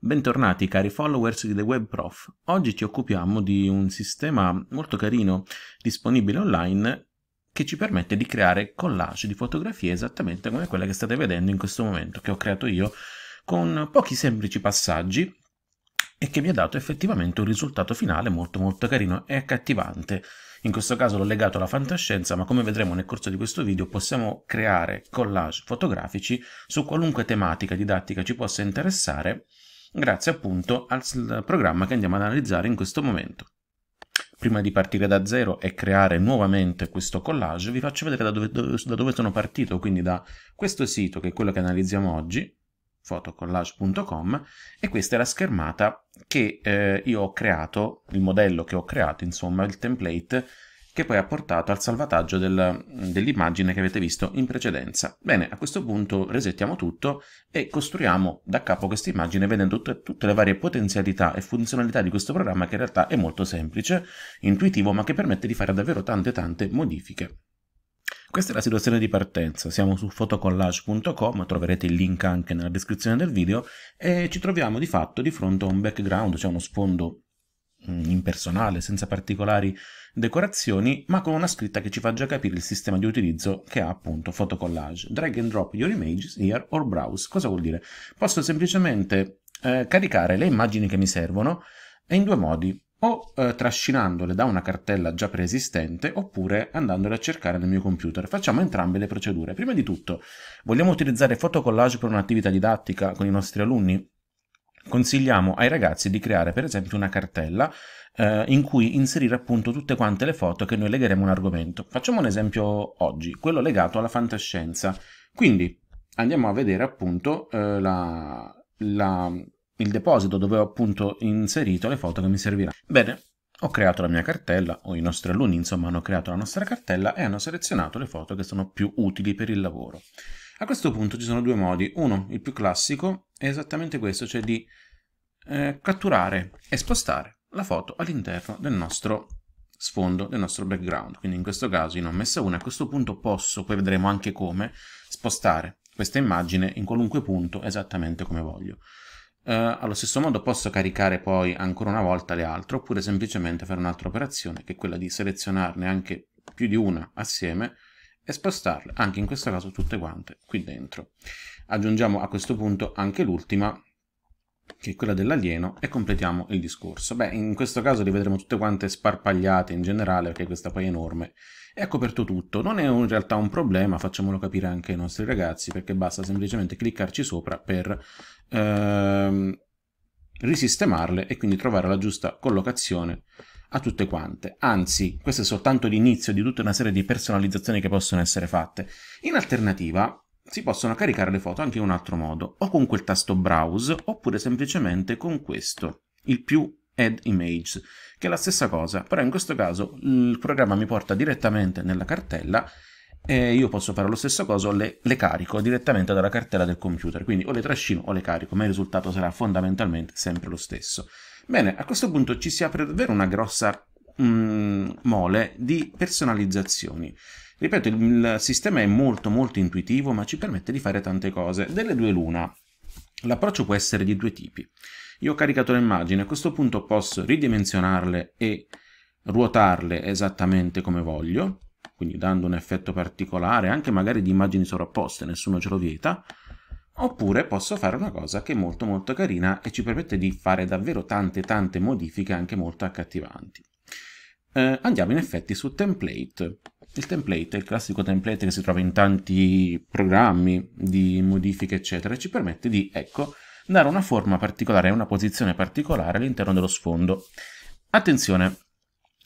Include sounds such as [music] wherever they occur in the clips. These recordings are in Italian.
Bentornati cari followers di The Web Prof. Oggi ci occupiamo di un sistema molto carino disponibile online che ci permette di creare collage di fotografie esattamente come quella che state vedendo in questo momento, che ho creato io con pochi semplici passaggi e che mi ha dato effettivamente un risultato finale molto molto carino e accattivante. In questo caso l'ho legato alla fantascienza, ma come vedremo nel corso di questo video possiamo creare collage fotografici su qualunque tematica didattica ci possa interessare grazie appunto al programma che andiamo ad analizzare in questo momento. Prima di partire da zero e creare nuovamente questo collage, vi faccio vedere da dove, da dove sono partito, quindi da questo sito che è quello che analizziamo oggi, fotocollage.com e questa è la schermata che eh, io ho creato, il modello che ho creato, insomma, il template che poi ha portato al salvataggio del, dell'immagine che avete visto in precedenza. Bene, a questo punto resettiamo tutto e costruiamo da capo questa immagine vedendo tut tutte le varie potenzialità e funzionalità di questo programma che in realtà è molto semplice, intuitivo, ma che permette di fare davvero tante tante modifiche. Questa è la situazione di partenza, siamo su photocollage.com, troverete il link anche nella descrizione del video e ci troviamo di fatto di fronte a un background, cioè uno sfondo Mm, impersonale, senza particolari decorazioni, ma con una scritta che ci fa già capire il sistema di utilizzo che ha appunto photocollage. Drag and drop your images here or browse. Cosa vuol dire? Posso semplicemente eh, caricare le immagini che mi servono e in due modi, o eh, trascinandole da una cartella già preesistente oppure andandole a cercare nel mio computer. Facciamo entrambe le procedure. Prima di tutto, vogliamo utilizzare photocollage per un'attività didattica con i nostri alunni? consigliamo ai ragazzi di creare per esempio una cartella eh, in cui inserire appunto tutte quante le foto che noi legheremo a un argomento. Facciamo un esempio oggi, quello legato alla fantascienza. Quindi andiamo a vedere appunto eh, la, la, il deposito dove ho appunto inserito le foto che mi serviranno. Bene, ho creato la mia cartella, o i nostri alunni insomma hanno creato la nostra cartella e hanno selezionato le foto che sono più utili per il lavoro. A questo punto ci sono due modi, uno, il più classico, è esattamente questo, cioè di eh, catturare e spostare la foto all'interno del nostro sfondo, del nostro background. Quindi in questo caso io ne ho messa una, a questo punto posso, poi vedremo anche come, spostare questa immagine in qualunque punto esattamente come voglio. Eh, allo stesso modo posso caricare poi ancora una volta le altre, oppure semplicemente fare un'altra operazione, che è quella di selezionarne anche più di una assieme, e spostarle, anche in questo caso tutte quante, qui dentro. Aggiungiamo a questo punto anche l'ultima, che è quella dell'alieno e completiamo il discorso. Beh, in questo caso le vedremo tutte quante sparpagliate in generale perché questa poi è enorme. E ha coperto tutto, non è in realtà un problema, facciamolo capire anche ai nostri ragazzi perché basta semplicemente cliccarci sopra per ehm, risistemarle e quindi trovare la giusta collocazione a tutte quante. Anzi, questo è soltanto l'inizio di tutta una serie di personalizzazioni che possono essere fatte. In alternativa, si possono caricare le foto anche in un altro modo, o con quel tasto browse, oppure semplicemente con questo, il più add image, che è la stessa cosa, però in questo caso il programma mi porta direttamente nella cartella e io posso fare lo stesso cosa, le, le carico direttamente dalla cartella del computer, quindi o le trascino o le carico, ma il risultato sarà fondamentalmente sempre lo stesso. Bene, a questo punto ci si apre davvero una grossa mh, mm, mole di personalizzazioni. Ripeto, il, il sistema è molto molto intuitivo, ma ci permette di fare tante cose. Delle due l'una. L'approccio può essere di due tipi. Io ho caricato le immagini, a questo punto posso ridimensionarle e ruotarle esattamente come voglio, quindi dando un effetto particolare, anche magari di immagini sovrapposte, nessuno ce lo vieta, oppure posso fare una cosa che è molto molto carina e ci permette di fare davvero tante tante modifiche anche molto accattivanti. Eh, andiamo in effetti su template. Il template è il classico template che si trova in tanti programmi di modifiche, eccetera, e ci permette di, ecco, dare una forma particolare e una posizione particolare all'interno dello sfondo. Attenzione,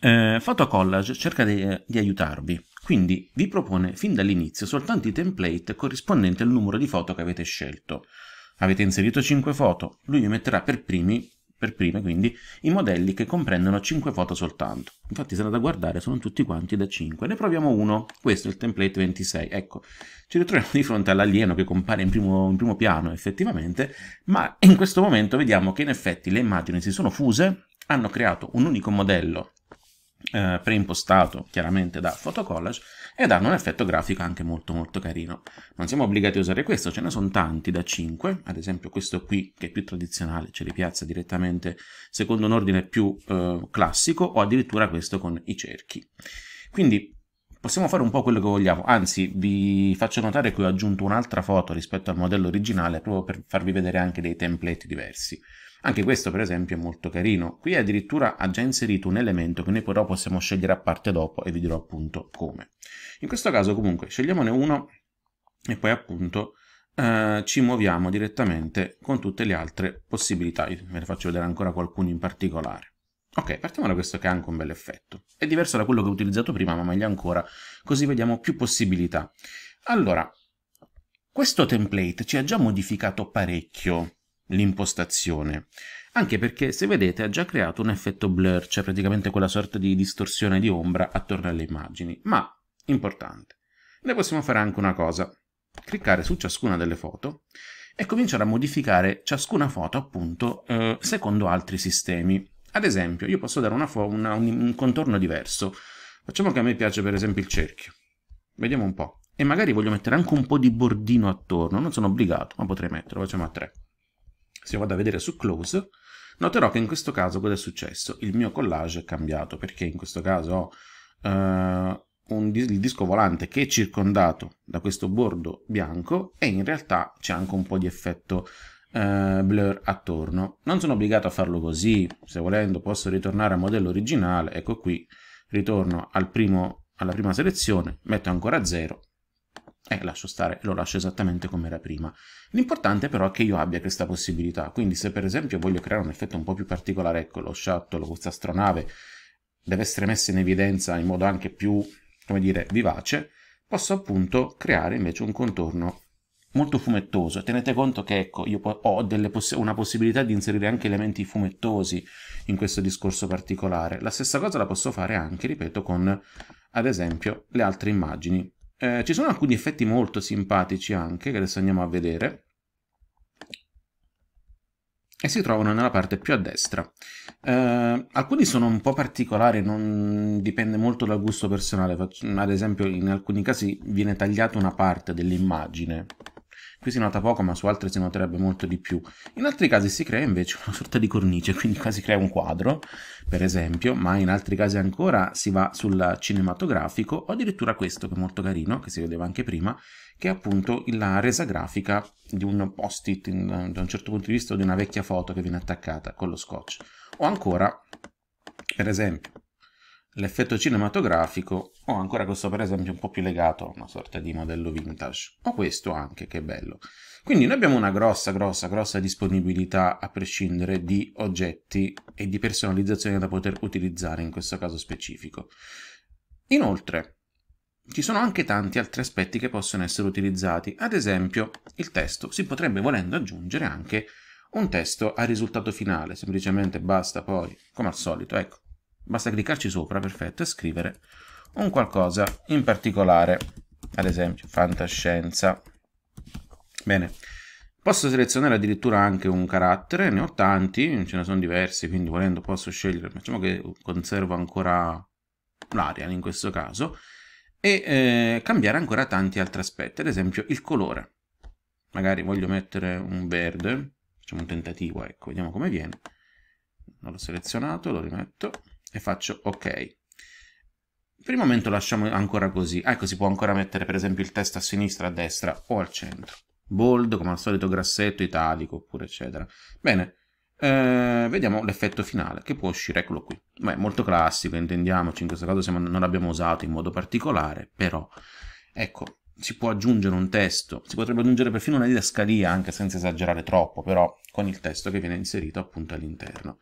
eh, Photo cerca di, eh, di aiutarvi, quindi vi propone fin dall'inizio soltanto i template corrispondenti al numero di foto che avete scelto. Avete inserito 5 foto, lui vi metterà per primi per prime quindi i modelli che comprendono 5 foto soltanto. Infatti se andate a guardare sono tutti quanti da 5. Ne proviamo uno, questo è il template 26. Ecco, ci ritroviamo di fronte all'alieno che compare in primo, in primo piano effettivamente, ma in questo momento vediamo che in effetti le immagini si sono fuse, hanno creato un unico modello eh, preimpostato chiaramente da Photocollage ed hanno un effetto grafico anche molto molto carino. Non siamo obbligati a usare questo, ce ne sono tanti da 5, ad esempio questo qui che è più tradizionale, ce li piazza direttamente secondo un ordine più eh, classico o addirittura questo con i cerchi. Quindi possiamo fare un po' quello che vogliamo. Anzi, vi faccio notare che ho aggiunto un'altra foto rispetto al modello originale proprio per farvi vedere anche dei template diversi. Anche questo, per esempio, è molto carino. Qui addirittura ha già inserito un elemento che noi però possiamo scegliere a parte dopo e vi dirò appunto come. In questo caso, comunque, scegliamone uno e poi appunto eh, ci muoviamo direttamente con tutte le altre possibilità. Io ve ne faccio vedere ancora qualcuno in particolare. Ok, partiamo da questo che ha anche un bel effetto. È diverso da quello che ho utilizzato prima, ma meglio ancora, così vediamo più possibilità. Allora, questo template ci ha già modificato parecchio l'impostazione, anche perché se vedete ha già creato un effetto blur, cioè praticamente quella sorta di distorsione di ombra attorno alle immagini, ma importante. Noi possiamo fare anche una cosa, cliccare su ciascuna delle foto e cominciare a modificare ciascuna foto appunto eh, secondo altri sistemi. Ad esempio, io posso dare una una, un, un contorno diverso. Facciamo che a me piace per esempio il cerchio. Vediamo un po'. E magari voglio mettere anche un po' di bordino attorno, non sono obbligato, ma potrei metterlo, facciamo a 3. Se vado a vedere su close, noterò che in questo caso cosa è successo? Il mio collage è cambiato, perché in questo caso ho eh, un, il disco volante che è circondato da questo bordo bianco e in realtà c'è anche un po' di effetto eh, blur attorno. Non sono obbligato a farlo così, se volendo posso ritornare al modello originale, ecco qui, ritorno al primo, alla prima selezione, metto ancora 0 e lascio stare, lo lascio esattamente come era prima. L'importante però è che io abbia questa possibilità, quindi se per esempio voglio creare un effetto un po' più particolare, ecco lo shuttle, questa astronave, deve essere messa in evidenza in modo anche più, come dire, vivace, posso appunto creare invece un contorno molto fumettoso. Tenete conto che ecco, io ho poss una possibilità di inserire anche elementi fumettosi in questo discorso particolare. La stessa cosa la posso fare anche, ripeto, con ad esempio le altre immagini. Eh, ci sono alcuni effetti molto simpatici anche, che adesso andiamo a vedere, e si trovano nella parte più a destra. Eh, alcuni sono un po' particolari, non dipende molto dal gusto personale, ad esempio in alcuni casi viene tagliata una parte dell'immagine, Qui si nota poco, ma su altre si noterebbe molto di più. In altri casi si crea invece una sorta di cornice, [laughs] quindi quasi crea un quadro, per esempio, ma in altri casi ancora si va sul cinematografico o addirittura questo che è molto carino, che si vedeva anche prima, che è appunto la resa grafica di un post-it da un certo punto di vista di una vecchia foto che viene attaccata con lo scotch. O ancora, per esempio, l'effetto cinematografico ho ancora questo per esempio un po' più legato a una sorta di modello vintage. Ho questo anche, che bello. Quindi noi abbiamo una grossa, grossa, grossa disponibilità a prescindere di oggetti e di personalizzazione da poter utilizzare in questo caso specifico. Inoltre, ci sono anche tanti altri aspetti che possono essere utilizzati. Ad esempio, il testo. Si potrebbe volendo aggiungere anche un testo al risultato finale. Semplicemente basta poi, come al solito, ecco, basta cliccarci sopra, perfetto, e scrivere un qualcosa in particolare, ad esempio fantascienza. Bene, posso selezionare addirittura anche un carattere, ne ho tanti, ce ne sono diversi, quindi volendo posso scegliere, facciamo che conservo ancora l'Arial in questo caso, e eh, cambiare ancora tanti altri aspetti, ad esempio il colore. Magari voglio mettere un verde, facciamo un tentativo, ecco, vediamo come viene. Non l'ho selezionato, lo rimetto e faccio ok. Per il momento lasciamo ancora così. Ah, ecco, si può ancora mettere per esempio il testo a sinistra, a destra o al centro. Bold, come al solito grassetto, italico, oppure eccetera. Bene, eh, vediamo l'effetto finale che può uscire, eccolo qui. Beh, molto classico, intendiamoci, in questo caso siamo, non l'abbiamo usato in modo particolare, però, ecco, si può aggiungere un testo, si potrebbe aggiungere perfino una didascalia, anche senza esagerare troppo, però, con il testo che viene inserito appunto all'interno.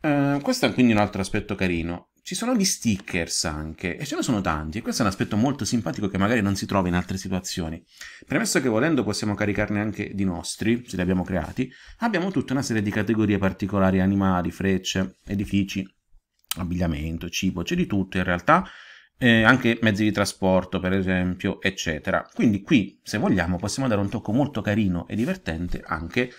Eh, questo è quindi un altro aspetto carino ci sono gli stickers anche, e ce ne sono tanti, e questo è un aspetto molto simpatico che magari non si trova in altre situazioni. Premesso che volendo possiamo caricarne anche di nostri, se li abbiamo creati, abbiamo tutta una serie di categorie particolari, animali, frecce, edifici, abbigliamento, cibo, c'è di tutto in realtà, eh, anche mezzi di trasporto per esempio, eccetera. Quindi qui, se vogliamo, possiamo dare un tocco molto carino e divertente anche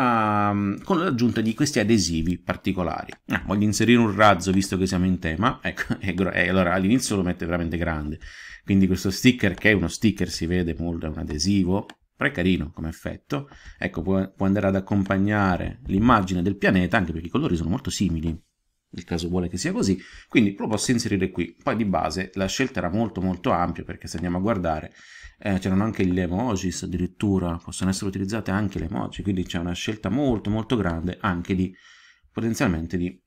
um, con l'aggiunta di questi adesivi particolari. Ah, voglio inserire un razzo visto che siamo in tema, ecco, e, [laughs] e eh, allora all'inizio lo mette veramente grande, quindi questo sticker che è uno sticker, si vede molto, è un adesivo, però è carino come effetto, ecco può, può andare ad accompagnare l'immagine del pianeta anche perché i colori sono molto simili il caso vuole che sia così, quindi lo posso inserire qui. Poi di base la scelta era molto molto ampia perché se andiamo a guardare eh, c'erano anche le emoji, addirittura possono essere utilizzate anche le emoji, quindi c'è una scelta molto molto grande anche di potenzialmente di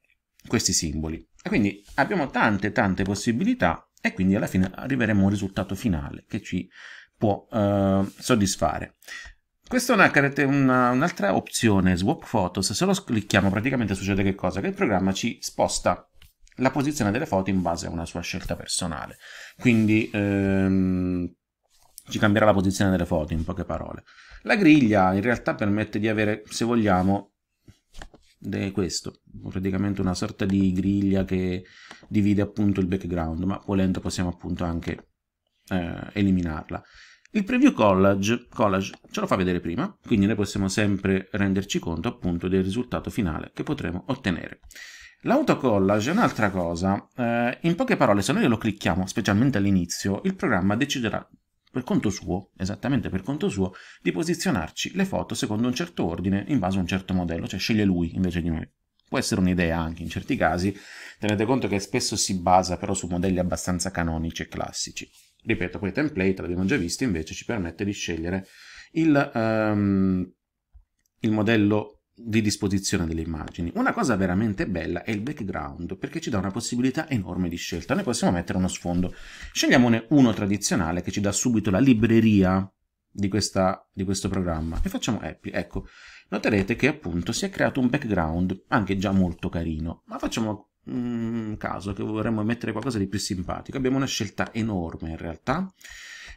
questi simboli. E quindi abbiamo tante tante possibilità e quindi alla fine arriveremo a un risultato finale che ci può eh, soddisfare. Questa è una, una, un'altra opzione, Swap Photos. Se lo clicchiamo praticamente succede che cosa? Che il programma ci sposta la posizione delle foto in base a una sua scelta personale. Quindi ehm, ci cambierà la posizione delle foto, in poche parole. La griglia in realtà permette di avere, se vogliamo, questo, praticamente una sorta di griglia che divide appunto il background, ma volendo possiamo appunto anche eh, eliminarla. Il preview collage, collage ce lo fa vedere prima, quindi noi possiamo sempre renderci conto appunto del risultato finale che potremo ottenere. L'autocollage è un'altra cosa. Eh, in poche parole, se noi lo clicchiamo, specialmente all'inizio, il programma deciderà per conto suo, esattamente per conto suo, di posizionarci le foto secondo un certo ordine in base a un certo modello, cioè sceglie lui invece di noi. Può essere un'idea anche in certi casi, tenete conto che spesso si basa però su modelli abbastanza canonici e classici. Ripeto, poi template, l'abbiamo già visto, invece ci permette di scegliere il, um, il modello di disposizione delle immagini. Una cosa veramente bella è il background, perché ci dà una possibilità enorme di scelta. Noi possiamo mettere uno sfondo. Scegliamone uno tradizionale che ci dà subito la libreria di, questa, di questo programma e facciamo happy. Ecco, noterete che appunto si è creato un background anche già molto carino, ma facciamo un caso che vorremmo mettere qualcosa di più simpatico, abbiamo una scelta enorme in realtà.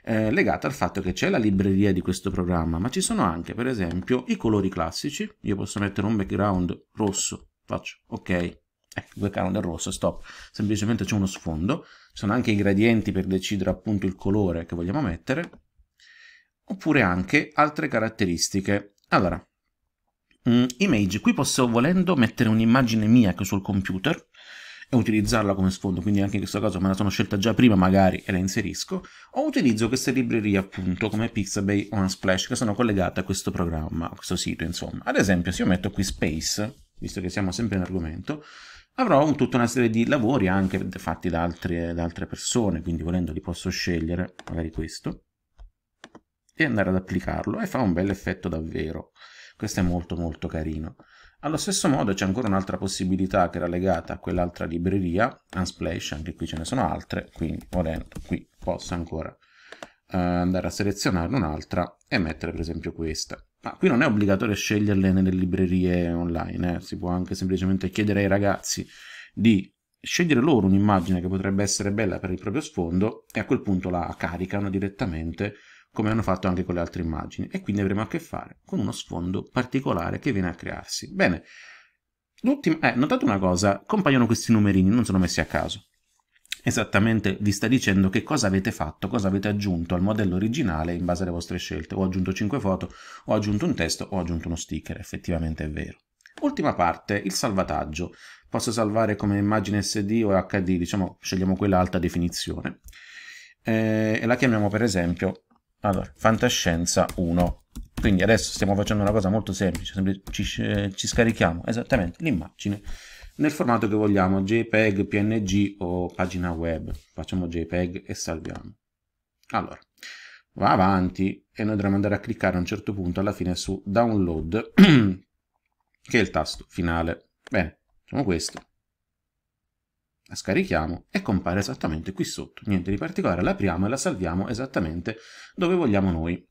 Eh, legata al fatto che c'è la libreria di questo programma, ma ci sono anche, per esempio, i colori classici. Io posso mettere un background rosso, faccio ok, eh, il background rosso, stop. Semplicemente c'è uno sfondo. Ci sono anche i gradienti per decidere appunto il colore che vogliamo mettere, oppure anche altre caratteristiche. Allora, Mm. image, qui posso volendo mettere un'immagine mia che sul computer e utilizzarla come sfondo, quindi anche in questo caso me la sono scelta già prima magari e la inserisco, o utilizzo queste librerie appunto come Pixabay o Unsplash che sono collegate a questo programma, a questo sito insomma. Ad esempio se io metto qui Space, visto che siamo sempre in argomento, avrò tutta una serie di lavori anche fatti da altre, da altre persone, quindi volendo li posso scegliere, magari questo, e andare ad applicarlo e fa un bel effetto davvero. Questo è molto molto carino. Allo stesso modo c'è ancora un'altra possibilità che era legata a quell'altra libreria, Unsplash, anche qui ce ne sono altre, quindi volendo qui posso ancora eh, andare a selezionarne un'altra e mettere per esempio questa. Ma qui non è obbligatorio sceglierle nelle librerie online, eh. si può anche semplicemente chiedere ai ragazzi di scegliere loro un'immagine che potrebbe essere bella per il proprio sfondo e a quel punto la caricano direttamente come hanno fatto anche con le altre immagini, e quindi avremo a che fare con uno sfondo particolare che viene a crearsi. Bene, Eh, notate una cosa, compaiono questi numerini, non sono messi a caso. Esattamente vi sta dicendo che cosa avete fatto, cosa avete aggiunto al modello originale in base alle vostre scelte. Ho aggiunto 5 foto, ho aggiunto un testo, ho aggiunto uno sticker, effettivamente è vero. Ultima parte, il salvataggio. Posso salvare come immagine SD o HD, diciamo scegliamo quella alta definizione. Eh, e la chiamiamo per esempio allora, fantascienza 1. Quindi adesso stiamo facendo una cosa molto semplice, semplice ci, ci scarichiamo esattamente l'immagine nel formato che vogliamo, JPEG, PNG o pagina web. Facciamo JPEG e salviamo. Allora, va avanti e noi dovremo andare a cliccare a un certo punto alla fine su download, [clears throat] che è il tasto finale. Bene, facciamo questo la scarichiamo e compare esattamente qui sotto. Niente di particolare, la apriamo e la salviamo esattamente dove vogliamo noi.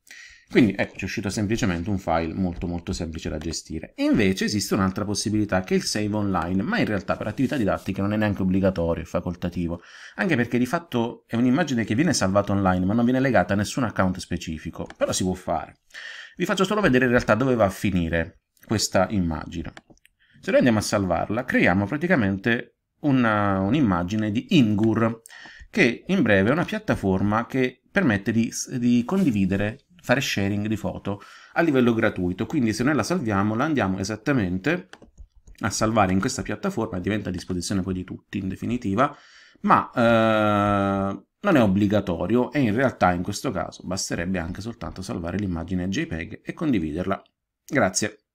Quindi ecco, ci è uscito semplicemente un file molto molto semplice da gestire. invece esiste un'altra possibilità che è il save online, ma in realtà per attività didattiche non è neanche obbligatorio, è facoltativo, anche perché di fatto è un'immagine che viene salvata online ma non viene legata a nessun account specifico, però si può fare. Vi faccio solo vedere in realtà dove va a finire questa immagine. Se noi andiamo a salvarla, creiamo praticamente una, eh, un'immagine di Ingur, che in breve è una piattaforma che permette di, di condividere fare sharing di foto a livello gratuito. Quindi se noi la salviamo, la andiamo esattamente a salvare in questa piattaforma, diventa a disposizione poi di tutti in definitiva, ma eh, non è obbligatorio e in realtà in questo caso basterebbe anche soltanto salvare l'immagine JPEG e condividerla. Grazie.